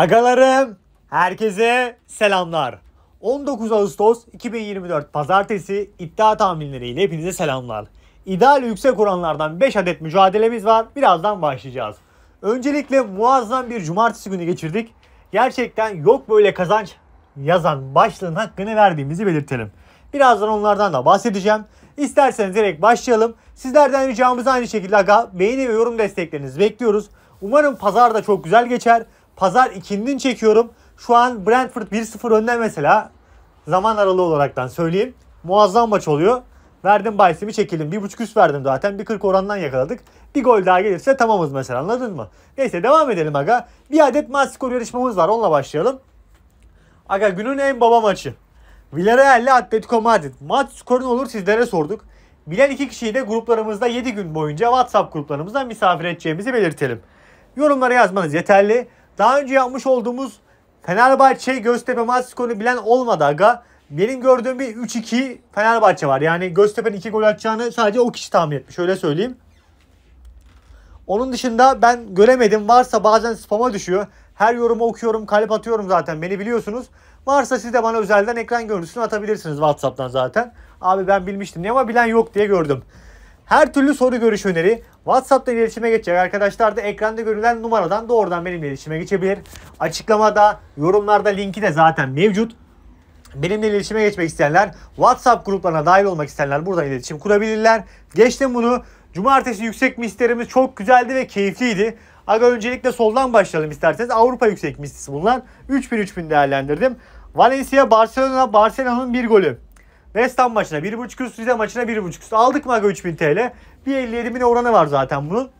Agalarım, herkese selamlar. 19 Ağustos 2024 Pazartesi iddia tahminleriyle hepinize selamlar. İdeal yüksek oranlardan 5 adet mücadelemiz var. Birazdan başlayacağız. Öncelikle muazzam bir cumartesi günü geçirdik. Gerçekten yok böyle kazanç yazan başlığın hakkını verdiğimizi belirtelim. Birazdan onlardan da bahsedeceğim. İsterseniz direkt başlayalım. Sizlerden ricamız aynı şekilde aga beğeni ve yorum desteklerinizi bekliyoruz. Umarım pazar da çok güzel geçer. Pazar ikindin çekiyorum. Şu an Brentford 1-0 önde mesela. Zaman aralığı olaraktan söyleyeyim. Muazzam maç oluyor. Verdim bahisimi çekildim. 1.5 üst verdim zaten. 1.40 orandan yakaladık. Bir gol daha gelirse tamamız mesela anladın mı? Neyse devam edelim aga. Bir adet maç skor yarışmamız var. Onunla başlayalım. Aga günün en baba maçı. Villarreal ile Atletico Madrid. Maç skoru ne olur sizlere sorduk. Bilen iki kişiyi de gruplarımızda 7 gün boyunca WhatsApp gruplarımızda misafir edeceğimizi belirtelim. Yorumlara yazmanız yeterli. Daha önce yapmış olduğumuz Fenerbahçe Göztepe maç skorunu bilen olmadı aga. Benim gördüğüm bir 3-2 Fenerbahçe var. Yani Göztepe'nin 2 gol atacağını sadece o kişi tahmin etmiş. Şöyle söyleyeyim. Onun dışında ben göremedim. Varsa bazen spama düşüyor. Her yorumu okuyorum, kalp atıyorum zaten. Beni biliyorsunuz. Varsa siz de bana özelden ekran görüntüsünü atabilirsiniz WhatsApp'tan zaten. Abi ben bilmiştim diye ama bilen yok diye gördüm. Her türlü soru görüş öneri, WhatsApp'ta iletişime geçecek arkadaşlar da ekranda görülen numaradan doğrudan benimle iletişime geçebilir. Açıklamada, yorumlarda linki de zaten mevcut. Benimle iletişime geçmek isteyenler, WhatsApp gruplarına dahil olmak isteyenler buradan iletişim kurabilirler. Geçtim bunu. Cumartesi yüksek misterimiz çok güzeldi ve keyifliydi. Aga öncelikle soldan başlayalım isterseniz. Avrupa yüksek mistisi bulunan 3000-3000 değerlendirdim. Valencia, Barcelona, Barcelona'nın bir golü. West Ham maçına 1.5 üst, Rize maçına 1.5 üst. Aldık mı aga 3000 TL? Bir 50-70 oranı var zaten bunun.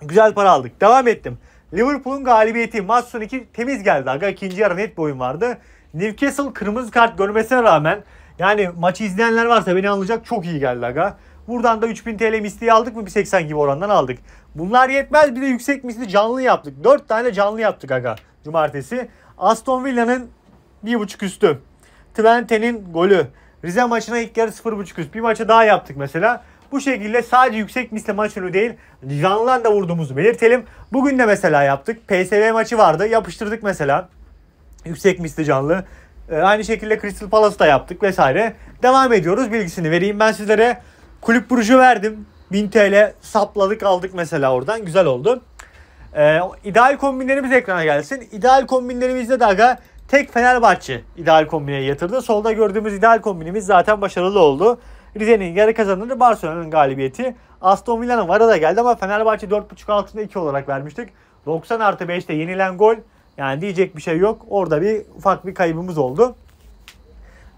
Güzel para aldık. Devam ettim. Liverpool'un galibiyeti maç 2 temiz geldi. Aga ikinci yarı net bir oyun vardı. Newcastle kırmızı kart görmesine rağmen yani maçı izleyenler varsa beni anlayacak çok iyi geldi aga. Buradan da 3000 TL misliği aldık mı bir 80 gibi orandan aldık. Bunlar yetmez bir de yüksek misli canlı yaptık. 4 tane canlı yaptık aga cumartesi. Aston Villa'nın 1.5 üstü. Twente'nin golü. Rize maçına ilk yarı 0.5 üst. Bir maçı daha yaptık mesela. Bu şekilde sadece yüksek misli maç önü değil canlıdan da vurduğumuzu belirtelim. Bugün de mesela yaptık. PSV maçı vardı. Yapıştırdık mesela. Yüksek misli canlı. Ee, aynı şekilde Crystal da yaptık vesaire. Devam ediyoruz. Bilgisini vereyim ben sizlere. Kulüp burcu verdim. 1000 TL sapladık aldık mesela oradan. Güzel oldu. Ee, ideal kombinlerimiz ekrana gelsin. İdeal kombinlerimizde daha aga tek Fenerbahçe ideal kombineye yatırdı. Solda gördüğümüz ideal kombinimiz zaten başarılı oldu. Rize'nin yarı kazanırı Barcelona'nın galibiyeti. Aston Villa'nın vara da geldi ama Fenerbahçe 4.5 altında 2 olarak vermiştik. 90 artı 5'te yenilen gol. Yani diyecek bir şey yok. Orada bir ufak bir kaybımız oldu.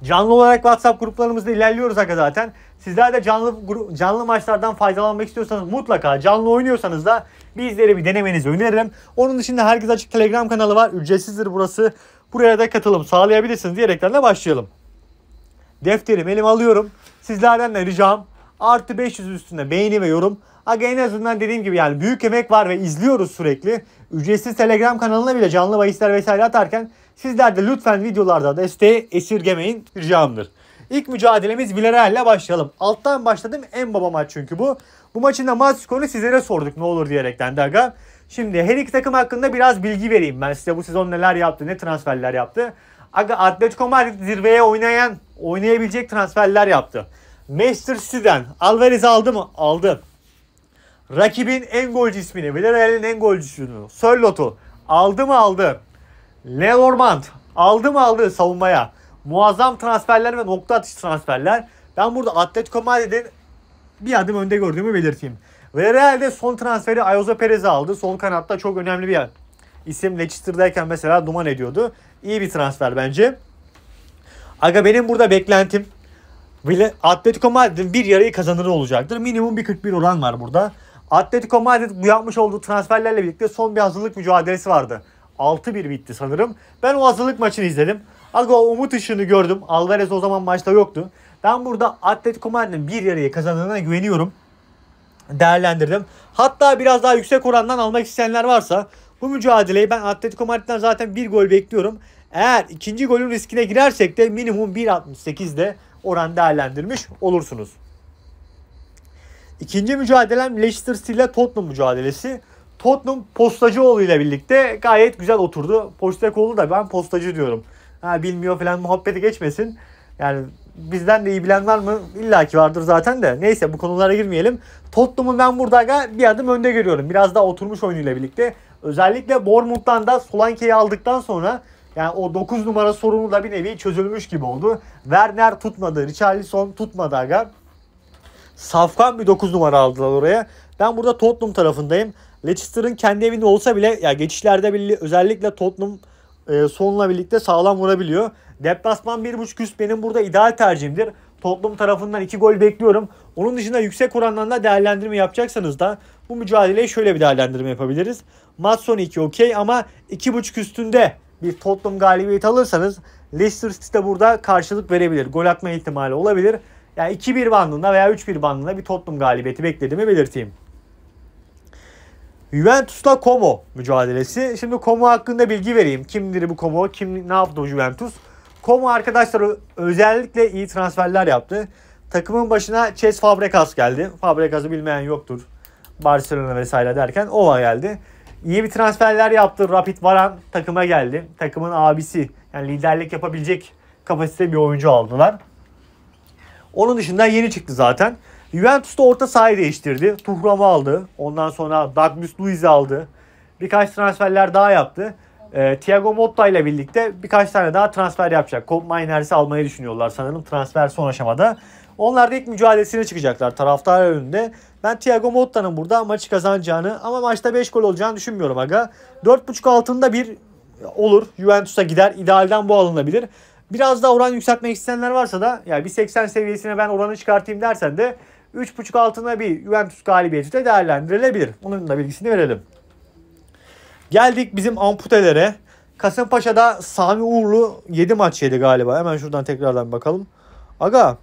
Canlı olarak WhatsApp gruplarımızda ilerliyoruz aga zaten. Sizler de canlı canlı maçlardan faydalanmak istiyorsanız mutlaka canlı oynuyorsanız da bizlere bir denemenizi öneririm. Onun dışında herkes açık Telegram kanalı var. Ücretsizdir burası. Buraya da katılım sağlayabilirsiniz diyerekten de başlayalım. Defterim elim alıyorum. Sizlerden de ricam artı 500 üstünde beğeni ve yorum. Aga en azından dediğim gibi yani büyük emek var ve izliyoruz sürekli. Ücretsiz Telegram kanalına bile canlı bahisler vesaire atarken sizler de lütfen videolarda desteği esirgemeyin ricamdır. İlk mücadelemiz Villarreal ile başlayalım. Alttan başladım en baba maç çünkü bu. Bu maçın da maç skorunu sizlere sorduk ne olur diyerekten de aga. Şimdi her iki takım hakkında biraz bilgi vereyim ben size bu sezon neler yaptı, ne transferler yaptı. Aga Atletico Madrid zirveye oynayan oynayabilecek transferler yaptı. Master City'den Alvarez aldı mı? Aldı. Rakibin en golcü ismini, Villarreal'in en golcüsünü, Sörlot'u aldı mı? Aldı. Lenormand aldı mı? Aldı savunmaya. Muazzam transferler ve nokta atış transferler. Ben burada Atletico Madrid'in bir adım önde gördüğümü belirteyim. Villarreal'de son transferi Ayoza Perez'i aldı. Sol kanatta çok önemli bir yer. isim Leicester'dayken mesela duman ediyordu. İyi bir transfer bence. Aga benim burada beklentim Atletico Madrid'in bir yarayı kazanırı olacaktır. Minimum bir 41 oran var burada. Atletico Madrid bu yapmış olduğu transferlerle birlikte son bir hazırlık mücadelesi vardı. 6-1 bitti sanırım. Ben o hazırlık maçını izledim. Aga o umut ışığını gördüm. Alvarez o zaman maçta yoktu. Ben burada Atletico Madrid'in bir yarayı kazandığına güveniyorum. Değerlendirdim. Hatta biraz daha yüksek orandan almak isteyenler varsa bu mücadeleyi ben Atletico Madrid'den zaten bir gol bekliyorum. Eğer ikinci golün riskine girersek de minimum 1.68'de oran değerlendirmiş olursunuz. İkinci mücadelem Leicester City ile Tottenham mücadelesi. Tottenham Postacıoğlu ile birlikte gayet güzel oturdu. Postacıoğlu da ben postacı diyorum. Ha, bilmiyor falan muhabbeti geçmesin. Yani bizden de iyi bilen var mı? İlla ki vardır zaten de. Neyse bu konulara girmeyelim. Tottenham'ı ben burada bir adım önde görüyorum. Biraz daha oturmuş oyunuyla birlikte. Özellikle Bournemouth'tan da Solanke'yi aldıktan sonra yani o 9 numara sorunu da bir nevi çözülmüş gibi oldu. Werner tutmadı. Richarlison tutmadı aga. Safkan bir 9 numara aldılar oraya. Ben burada Tottenham tarafındayım. Leicester'ın kendi evinde olsa bile ya geçişlerde belli, özellikle Tottenham e, sonla birlikte sağlam vurabiliyor. Deplasman 1.5 üst benim burada ideal tercihimdir. Tottenham tarafından 2 gol bekliyorum. Onun dışında yüksek oranlarla değerlendirme yapacaksanız da bu mücadeleyi şöyle bir değerlendirme yapabiliriz. Maç sonu 2 okey ama 2.5 üstünde bir Tottenham galibiyeti alırsanız Leicester City de burada karşılık verebilir. Gol atma ihtimali olabilir. Yani 2-1 bandında veya 3-1 bandında bir Tottenham galibiyeti beklediğimi belirteyim. Juventus'la Como mücadelesi. Şimdi Como hakkında bilgi vereyim. Kimdir bu Como? Kim ne yaptı o Juventus? Como arkadaşlar özellikle iyi transferler yaptı. Takımın başına Ches Fabregas geldi. Fabregas'ı bilmeyen yoktur. Barcelona vesaire derken Ova geldi. İyi bir transferler yaptı. Rapid Varan takıma geldi. Takımın abisi yani liderlik yapabilecek kapasite bir oyuncu aldılar. Onun dışında yeni çıktı zaten. Juventus'ta orta sahayı değiştirdi. Tuhram'ı aldı. Ondan sonra Douglas Luiz'i aldı. Birkaç transferler daha yaptı. E, Thiago Motta ile birlikte birkaç tane daha transfer yapacak. Colt Miners'i almayı düşünüyorlar sanırım transfer son aşamada. Onlar da ilk mücadelesine çıkacaklar taraftar önünde. Ben Thiago Motta'nın burada maçı kazanacağını ama maçta 5 gol olacağını düşünmüyorum aga. 4.5 altında bir olur. Juventus'a gider. İdealden bu alınabilir. Biraz daha oran yükseltmek isteyenler varsa da yani bir 80 seviyesine ben oranı çıkartayım dersen de 3.5 altında bir Juventus galibiyeti de değerlendirilebilir. Onun da bilgisini verelim. Geldik bizim amputelere. Kasımpaşa'da Sami Uğurlu 7 maç yedi galiba. Hemen şuradan tekrardan bakalım. Aga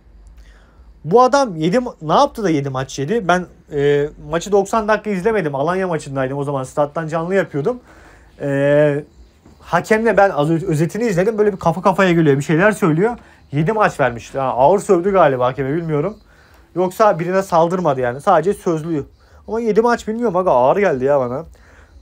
bu adam 7 ne yaptı da 7 maç yedi? Ben e, maçı 90 dakika izlemedim. Alanya maçındaydım o zaman. Stat'tan canlı yapıyordum. E, hakemle ben az özetini izledim. Böyle bir kafa kafaya gülüyor, Bir şeyler söylüyor. 7 maç vermişti. Ha, ağır sövdü galiba hakeme bilmiyorum. Yoksa birine saldırmadı yani. Sadece sözlü. Ama 7 maç bilmiyorum aga ağır geldi ya bana.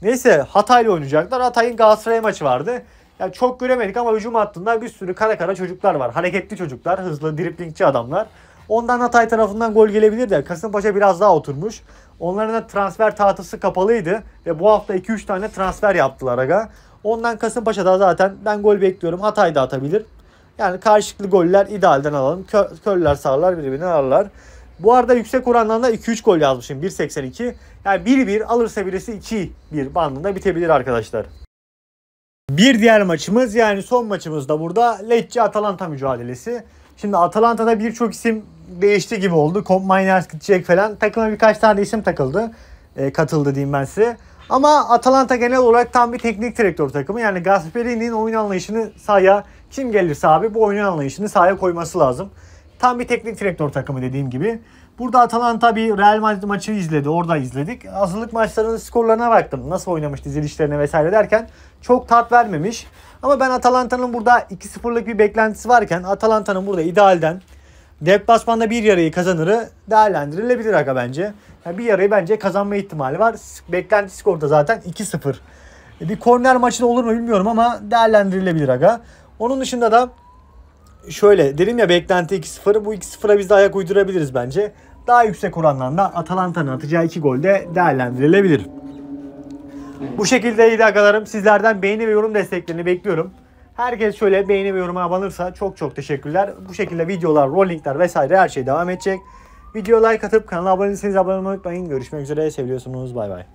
Neyse Hatay'la oynayacaklar. Hatay'ın Galatasaray maçı vardı. Yani çok göremedik ama hücum hattında bir sürü kara kara çocuklar var. Hareketli çocuklar, hızlı, driplingçi adamlar. Ondan Hatay tarafından gol gelebilir de Kasımpaşa biraz daha oturmuş. Onların da transfer tahtası kapalıydı ve bu hafta 2-3 tane transfer yaptılar aga. Ondan Kasımpaşa da zaten ben gol bekliyorum. Hatay da atabilir. Yani karşılıklı goller idealden alalım. Kö- körler sağlar birbirini ararlar. Bu arada yüksek orandan 2-3 gol yazmışım 1.82. Yani 1-1 alırsa birisi 2-1 bandında bitebilir arkadaşlar. Bir diğer maçımız yani son maçımız da burada Lecce-Atalanta mücadelesi. Şimdi Atalanta'da birçok isim değişti gibi oldu. Komp Miners gidecek falan. Takıma birkaç tane isim takıldı. E, katıldı diyeyim ben size. Ama Atalanta genel olarak tam bir teknik direktör takımı. Yani Gasperini'nin oyun anlayışını sahaya kim gelirse abi bu oyun anlayışını sahaya koyması lazım. Tam bir teknik direktör takımı dediğim gibi. Burada Atalanta bir Real Madrid maçı izledi. Orada izledik. Hazırlık maçlarının skorlarına baktım. Nasıl oynamış dizilişlerine vesaire derken çok tat vermemiş. Ama ben Atalanta'nın burada 2-0'lık bir beklentisi varken Atalanta'nın burada idealden deplasmanda bir yarayı kazanırı değerlendirilebilir aga bence. Yani bir yarayı bence kazanma ihtimali var. Beklenti skor da zaten 2-0. E, bir korner maçı da olur mu bilmiyorum ama değerlendirilebilir aga. Onun dışında da şöyle dedim ya beklenti 2-0 bu 2-0'a biz de ayak uydurabiliriz bence. Daha yüksek oranlarla Atalanta'nın atacağı 2 gol de değerlendirilebilir. Bu şekildeydi agalarım. Sizlerden beğeni ve yorum desteklerini bekliyorum. Herkes şöyle beğeni ve yoruma abanırsa çok çok teşekkürler. Bu şekilde videolar, rollingler vesaire her şey devam edecek. Video like atıp kanala abone değilseniz abone olmayı unutmayın. Görüşmek üzere. Seviyorsunuz. Bay bay.